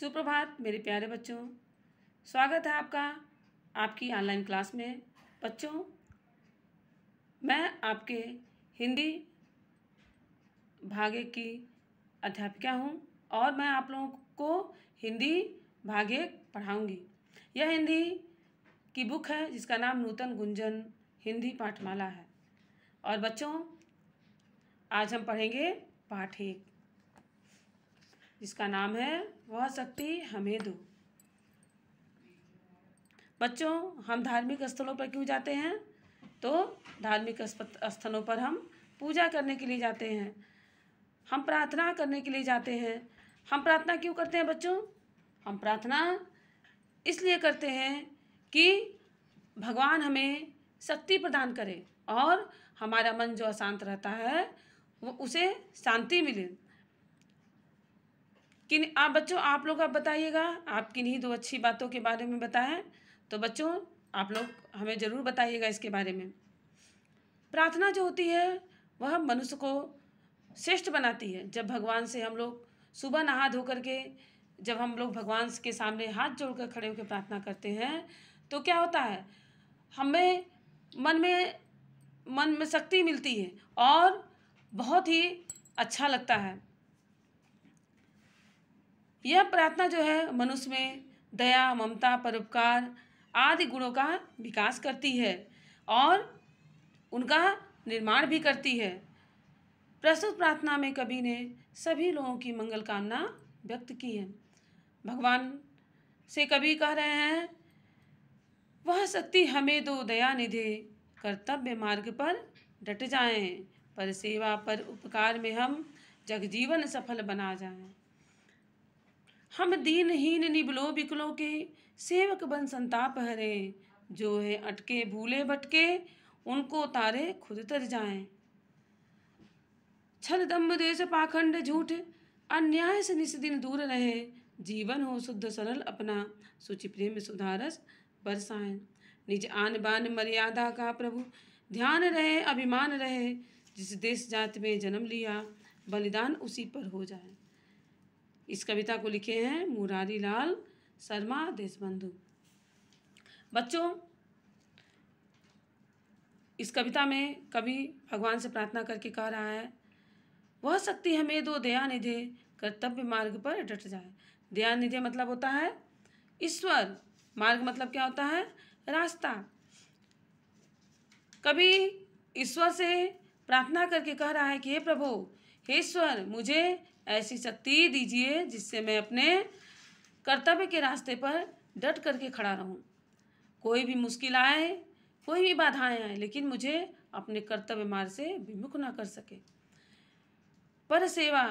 सुप्रभात मेरे प्यारे बच्चों स्वागत है आपका आपकी ऑनलाइन क्लास में बच्चों मैं आपके हिंदी भागे की अध्यापिका हूँ और मैं आप लोगों को हिंदी भागे पढ़ाऊँगी यह हिंदी की बुक है जिसका नाम नूतन गुंजन हिंदी पाठमाला है और बच्चों आज हम पढ़ेंगे पाठ एक जिसका नाम है वह शक्ति हमें दो बच्चों हम धार्मिक स्थलों पर क्यों जाते हैं तो धार्मिक स्थलों पर हम पूजा करने के लिए जाते हैं हम प्रार्थना करने के लिए जाते हैं हम प्रार्थना क्यों करते हैं बच्चों हम प्रार्थना इसलिए करते हैं कि भगवान हमें शक्ति प्रदान करे और हमारा मन जो अशांत रहता है वो उसे शांति मिले किन आप बच्चों आप लोग आप बताइएगा आप किन्हीं दो अच्छी बातों के बारे में बताएं तो बच्चों आप लोग हमें ज़रूर बताइएगा इसके बारे में प्रार्थना जो होती है वह मनुष्य को श्रेष्ठ बनाती है जब भगवान से हम लोग सुबह नहा धो करके के जब हम लोग भगवान के सामने हाथ जोड़ कर खड़े होकर प्रार्थना करते हैं तो क्या होता है हमें मन में मन में शक्ति मिलती है और बहुत ही अच्छा लगता है यह प्रार्थना जो है मनुष्य में दया ममता परोपकार आदि गुणों का विकास करती है और उनका निर्माण भी करती है प्रस्तुत प्रार्थना में कवि ने सभी लोगों की मंगल कामना व्यक्त की है भगवान से कभी कह रहे हैं वह शक्ति हमें दो दया निधे कर्तव्य मार्ग पर डट जाएं पर सेवा पर उपकार में हम जगजीवन सफल बना जाएं हम दीनहीन निबलो बिकलो के सेवक बन संताप हरे जो है अटके भूले भटके उनको तारे खुद तर जाएं छल दम्भ देश पाखंड झूठ अन्याय से दिन दूर रहे जीवन हो शुद्ध सरल अपना सुचि प्रेम सुधारस बरसाएं निज आन बान मर्यादा का प्रभु ध्यान रहे अभिमान रहे जिस देश जात में जन्म लिया बलिदान उसी पर हो जाए इस कविता को लिखे हैं मुरारी लाल शर्मा देशबंधु बच्चों इस कविता में कवि भगवान से प्रार्थना करके कह रहा है वह शक्ति हमें दो दया निधे कर्तव्य मार्ग पर डट जाए दया निधे मतलब होता है ईश्वर मार्ग मतलब क्या होता है रास्ता कभी ईश्वर से प्रार्थना करके कह रहा है कि हे प्रभु हे ईश्वर मुझे ऐसी शक्ति दीजिए जिससे मैं अपने कर्तव्य के रास्ते पर डट करके खड़ा रहूं कोई भी मुश्किल आए कोई भी बाधाएं आए लेकिन मुझे अपने कर्तव्य मार्ग से विमुख ना कर सके पर सेवा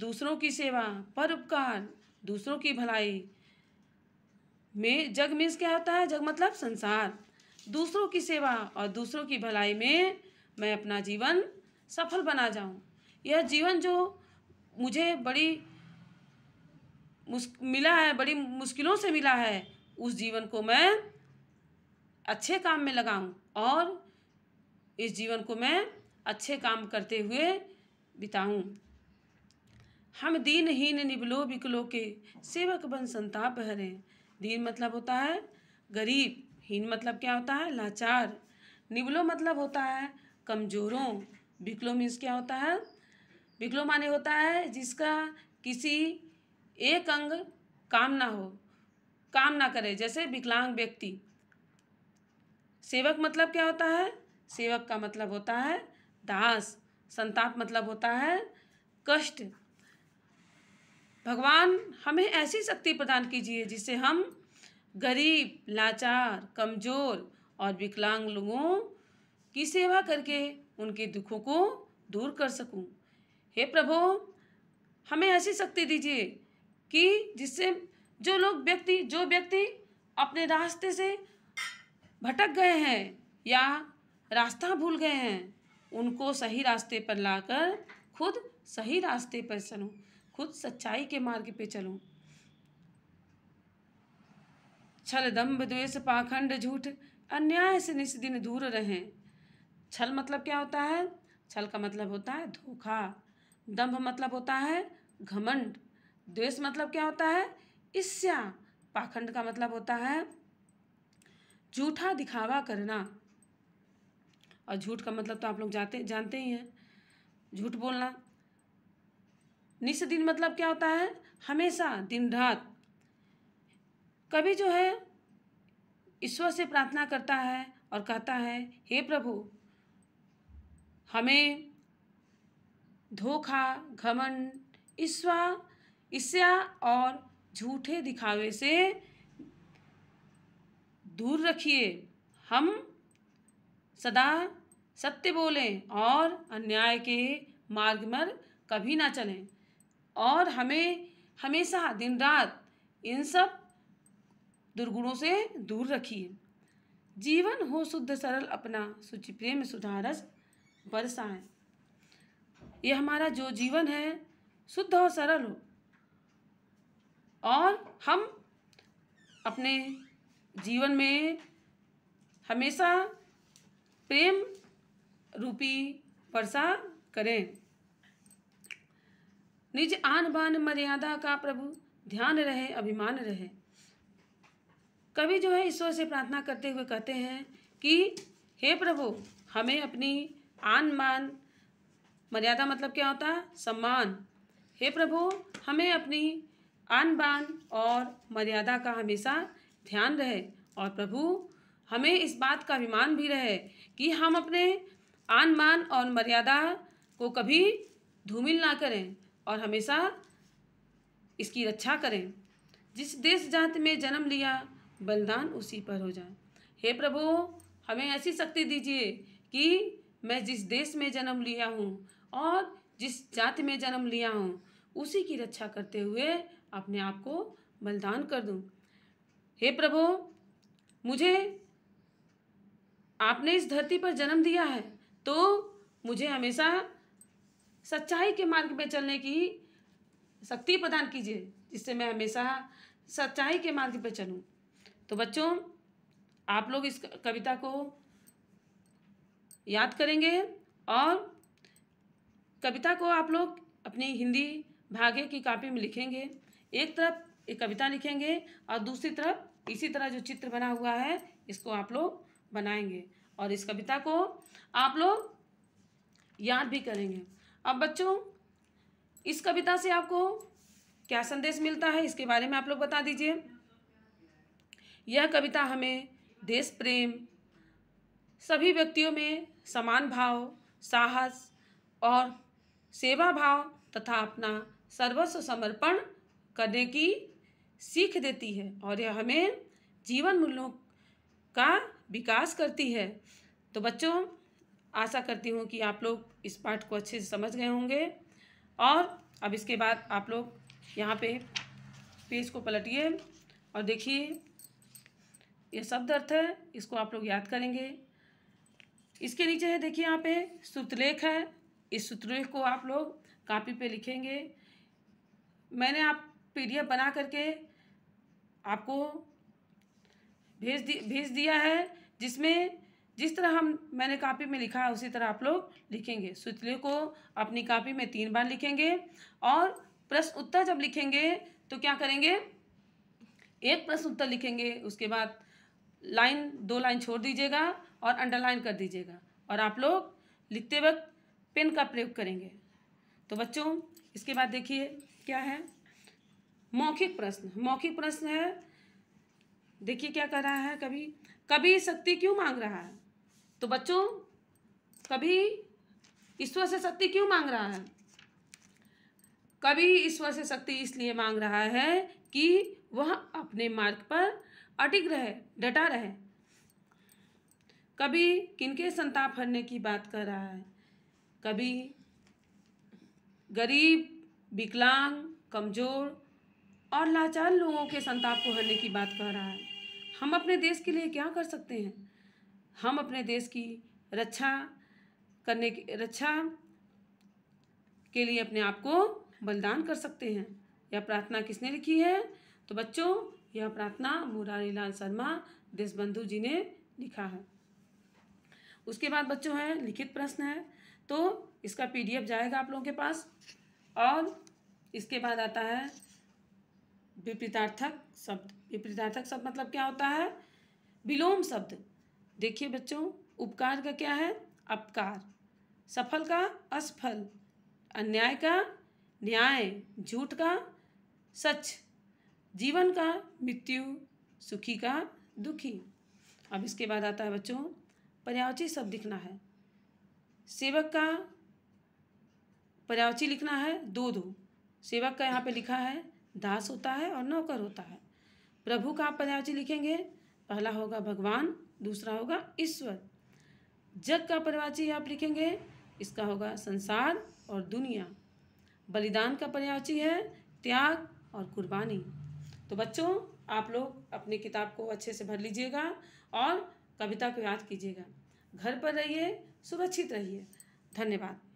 दूसरों की सेवा पर उपकार दूसरों की भलाई में जग मीन्स क्या होता है जग मतलब संसार दूसरों की सेवा और दूसरों की भलाई में मैं अपना जीवन सफल बना जाऊं यह जीवन जो मुझे बड़ी मुस् मिला है बड़ी मुश्किलों से मिला है उस जीवन को मैं अच्छे काम में लगाऊं और इस जीवन को मैं अच्छे काम करते हुए बिताऊं हम दीनहीन निबलो बिकलो के सेवक बन संताप हरे दीन मतलब होता है गरीब हीन मतलब क्या होता है लाचार निबलो मतलब होता है कमज़ोरों बिकलो मीन्स क्या होता है पिघलो माने होता है जिसका किसी एक अंग काम ना हो काम ना करे जैसे विकलांग व्यक्ति सेवक मतलब क्या होता है सेवक का मतलब होता है दास संताप मतलब होता है कष्ट भगवान हमें ऐसी शक्ति प्रदान कीजिए जिससे हम गरीब लाचार कमज़ोर और विकलांग लोगों की सेवा करके उनके दुखों को दूर कर सकूं हे प्रभु हमें ऐसी शक्ति दीजिए कि जिससे जो लोग व्यक्ति जो व्यक्ति अपने रास्ते से भटक गए हैं या रास्ता भूल गए हैं उनको सही रास्ते पर लाकर खुद सही रास्ते पर चलूँ खुद सच्चाई के मार्ग पे चलूँ छल दम्भ द्वेष पाखंड झूठ अन्याय से दिन दूर रहें छल मतलब क्या होता है छल का मतलब होता है धोखा दम्भ मतलब होता है घमंड द्वेष मतलब क्या होता है ईर्ष्या पाखंड का मतलब होता है झूठा दिखावा करना और झूठ का मतलब तो आप लोग जाते जानते ही हैं झूठ बोलना निश्चित दिन मतलब क्या होता है हमेशा दिन रात कभी जो है ईश्वर से प्रार्थना करता है और कहता है हे प्रभु हमें धोखा घमंड ईस्वा ईस्या और झूठे दिखावे से दूर रखिए हम सदा सत्य बोलें और अन्याय के मार्ग पर कभी ना चलें और हमें हमेशा दिन रात इन सब दुर्गुणों से दूर रखिए जीवन हो शुद्ध सरल अपना सुचि प्रेम सुधारस बरसाएं ये हमारा जो जीवन है शुद्ध और सरल हो और हम अपने जीवन में हमेशा प्रेम रूपी वर्षा करें निज आन बान मर्यादा का प्रभु ध्यान रहे अभिमान रहे कभी जो है ईश्वर से प्रार्थना करते हुए कहते हैं कि हे प्रभु हमें अपनी आन मान मर्यादा मतलब क्या होता है सम्मान हे प्रभु हमें अपनी आन बान और मर्यादा का हमेशा ध्यान रहे और प्रभु हमें इस बात का अभिमान भी रहे कि हम अपने आन मान और मर्यादा को कभी धूमिल ना करें और हमेशा इसकी रक्षा करें जिस देश जात में जन्म लिया बलिदान उसी पर हो जाए हे प्रभु हमें ऐसी शक्ति दीजिए कि मैं जिस देश में जन्म लिया हूँ और जिस जाति में जन्म लिया हूँ उसी की रक्षा करते हुए अपने आप को बलिदान कर दूँ हे प्रभु मुझे आपने इस धरती पर जन्म दिया है तो मुझे हमेशा सच्चाई के मार्ग में चलने की शक्ति प्रदान कीजिए जिससे मैं हमेशा सच्चाई के मार्ग पर चलूँ तो बच्चों आप लोग इस कविता को याद करेंगे और कविता को आप लोग अपनी हिंदी भागे की कापी में लिखेंगे एक तरफ एक कविता लिखेंगे और दूसरी तरफ इसी तरह जो चित्र बना हुआ है इसको आप लोग बनाएंगे और इस कविता को आप लोग याद भी करेंगे अब बच्चों इस कविता से आपको क्या संदेश मिलता है इसके बारे में आप लोग बता दीजिए यह कविता हमें देश प्रेम सभी व्यक्तियों में समान भाव साहस और सेवा भाव तथा अपना सर्वस्व समर्पण करने की सीख देती है और यह हमें जीवन मूल्यों का विकास करती है तो बच्चों आशा करती हूँ कि आप लोग इस पाठ को अच्छे से समझ गए होंगे और अब इसके बाद आप लोग यहाँ पे पेज को पलटिए और देखिए यह शब्द अर्थ है इसको आप लोग याद करेंगे इसके नीचे है देखिए यहाँ पे सूत्रलेख है इस सूत्र को आप लोग कापी पे लिखेंगे मैंने आप पीडीएफ बना करके आपको भेज दी भेज दिया है जिसमें जिस तरह हम मैंने कापी में लिखा है उसी तरह आप लोग लिखेंगे सूत्र को अपनी कापी में तीन बार लिखेंगे और प्रश्न उत्तर जब लिखेंगे तो क्या करेंगे एक प्रश्न उत्तर लिखेंगे उसके बाद लाइन दो लाइन छोड़ दीजिएगा और अंडरलाइन कर दीजिएगा और आप लोग लिखते वक्त पेन का प्रयोग करेंगे तो बच्चों इसके बाद देखिए क्या है मौखिक प्रश्न मौखिक प्रश्न है देखिए क्या कर रहा है कभी कभी शक्ति क्यों मांग रहा है तो बच्चों कभी ईश्वर से शक्ति क्यों मांग रहा है कभी ईश्वर से शक्ति इसलिए मांग रहा है कि वह अपने मार्ग पर अटिक रहे डटा रहे कभी किनके संताप हरने की बात कर रहा है कभी गरीब विकलांग कमज़ोर और लाचार लोगों के संताप को हरने की बात कह रहा है हम अपने देश के लिए क्या कर सकते हैं हम अपने देश की रक्षा करने की रक्षा के लिए अपने आप को बलिदान कर सकते हैं यह प्रार्थना किसने लिखी है तो बच्चों यह प्रार्थना मुरारी लाल शर्मा देशबंधु जी ने लिखा है उसके बाद बच्चों है लिखित प्रश्न है तो इसका पीडीएफ जाएगा आप लोगों के पास और इसके बाद आता है विपरीतार्थक शब्द विपरीतार्थक शब्द मतलब क्या होता है विलोम शब्द देखिए बच्चों उपकार का क्या है अपकार सफल का असफल अन्याय का न्याय झूठ का सच जीवन का मृत्यु सुखी का दुखी अब इसके बाद आता है बच्चों पर्यावची शब्द लिखना है सेवक का पर्यावची लिखना है दो दो सेवक का यहाँ पे लिखा है दास होता है और नौकर होता है प्रभु का आप पर्यावची लिखेंगे पहला होगा भगवान दूसरा होगा ईश्वर जग का पर्यावची आप लिखेंगे इसका होगा संसार और दुनिया बलिदान का पर्यावची है त्याग और कुर्बानी तो बच्चों आप लोग अपनी किताब को अच्छे से भर लीजिएगा और कविता को याद कीजिएगा घर पर रहिए सुरक्षित रहिए धन्यवाद